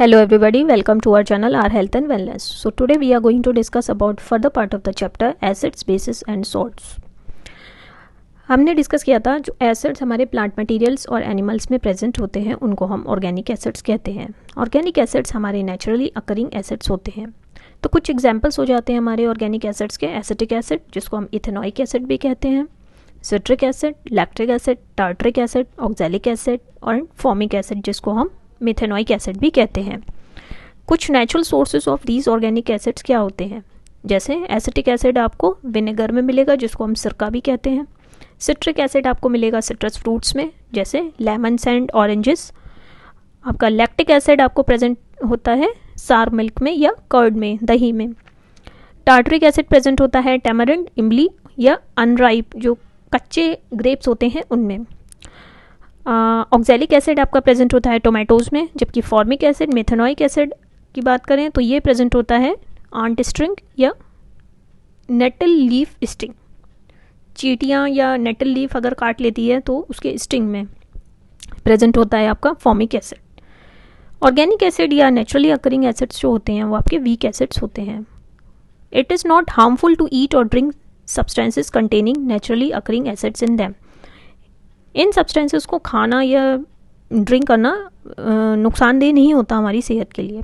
hello everybody welcome to our channel R health and wellness so today we are going to discuss about further part of the chapter acids bases and salts हमने discuss किया था जो acids हमारे plant materials और animals में present होते हैं उनको हम ऑर्गेनिक एसिड्स कहते हैं ऑर्गेनिक एसिड्स हमारे नेचुरली अकरिंग एसिड्स होते हैं तो कुछ एग्जाम्पल्स हो जाते हैं हमारे ऑर्गेनिक एसिड्स के एसिटिक एसिड जिसको हम इथेनॉइक एसिड भी कहते हैं citric acid lactic acid tartaric acid oxalic acid और फॉर्मिक एसिड जिसको हम मेथेनोइक एसिड भी कहते हैं कुछ natural sources of these organic acids क्या होते हैं जैसे एसिटिक एसिड आपको विनेगर में मिलेगा जिसको हम सिरका भी कहते हैं सिट्रिक एसिड आपको मिलेगा सिट्रस फ्रूट्स में जैसे लेमन्स एंड ऑरेंजेस आपका लैक्टिक एसिड आपको प्रेजेंट होता है सार मिल्क में या कर्ड में दही में टार्टरिक एसिड प्रेजेंट होता है टेमरेंड इमली या अनराइप जो कच्चे ग्रेप्स होते हैं उनमें ऑक्जेलिक एसिड आपका प्रेजेंट होता है टोमेटोज में जबकि फॉर्मिक एसिड मेथेनॉइक एसिड की बात करें तो ये प्रेजेंट होता है आंट स्ट्रिंग या नेटल लीफ स्टिंग चीटियाँ या नेटल लीफ अगर काट लेती है तो उसके स्टिंग में प्रेजेंट होता है आपका फॉर्मिक एसिड ऑर्गेनिक एसिड या नेचुरली अकरिंग एसिड्स जो होते हैं वो आपके वीक एसिड्स होते हैं it is not harmful to eat और drink substances containing naturally occurring acids in them इन सब्सटेंसेस को खाना या ड्रिंक करना नुकसानदेह नहीं होता हमारी सेहत के लिए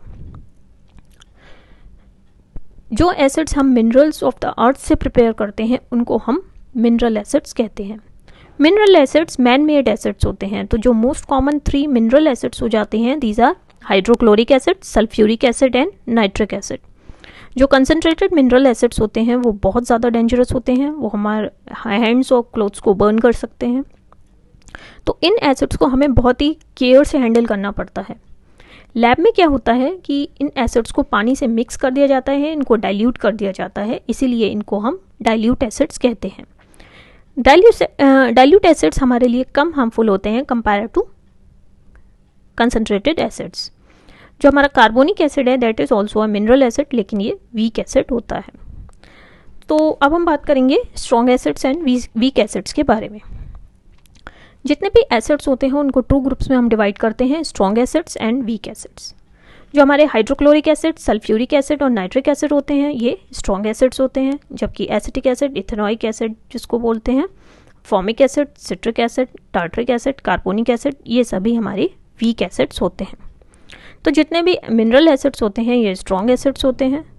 जो एसिड्स हम मिनरल्स ऑफ द अर्थ से प्रिपेयर करते हैं उनको हम मिनरल एसिड्स कहते हैं mineral acids man made acids होते हैं तो जो most common three mineral acids हो जाते हैं these are hydrochloric acid sulphuric acid and nitric acid जो कंसनट्रेटेड मिनरल एसिड्स होते हैं वो बहुत ज़्यादा डेंजरस होते हैं वो हमारे हैंड्स और क्लोथ्स को बर्न कर सकते हैं तो इन एसिड्स को हमें बहुत ही केयर से हैंडल करना पड़ता है लैब में क्या होता है कि इन एसिड्स को पानी से मिक्स कर दिया जाता है इनको डाइल्यूट कर दिया जाता है इसीलिए इनको हम डाइल्यूट एसिड्स कहते हैं डाइल्यूट डाइल्यूट हमारे लिए कम हार्मफुल होते हैं कंपेयर टू कंसनट्रेटेड एसिड्स जो हमारा कार्बोनिक एसिड है that is also a mineral acid लेकिन ये वीक एसिड होता है तो अब हम बात करेंगे strong acids and weak acids के बारे में जितने भी एसिड्स होते हैं उनको टू ग्रुप्स में हम डिवाइड करते हैं strong acids and weak acids जो हमारे हाइड्रोक्लोरिक एसिड सल्फ्यूरिक एसिड और नाइट्रिक एसिड होते हैं ये स्ट्रॉन्ग एसिड्स होते हैं जबकि एसिटिक एसिड इथेनॉइक एसिड जिसको बोलते हैं formic acid citric acid tartaric acid carbonic acid ये सभी हमारे वीक एसिड्स होते हैं तो जितने भी मिनरल एसिड्स होते हैं ये स्ट्रॉन्ग एसिड्स होते हैं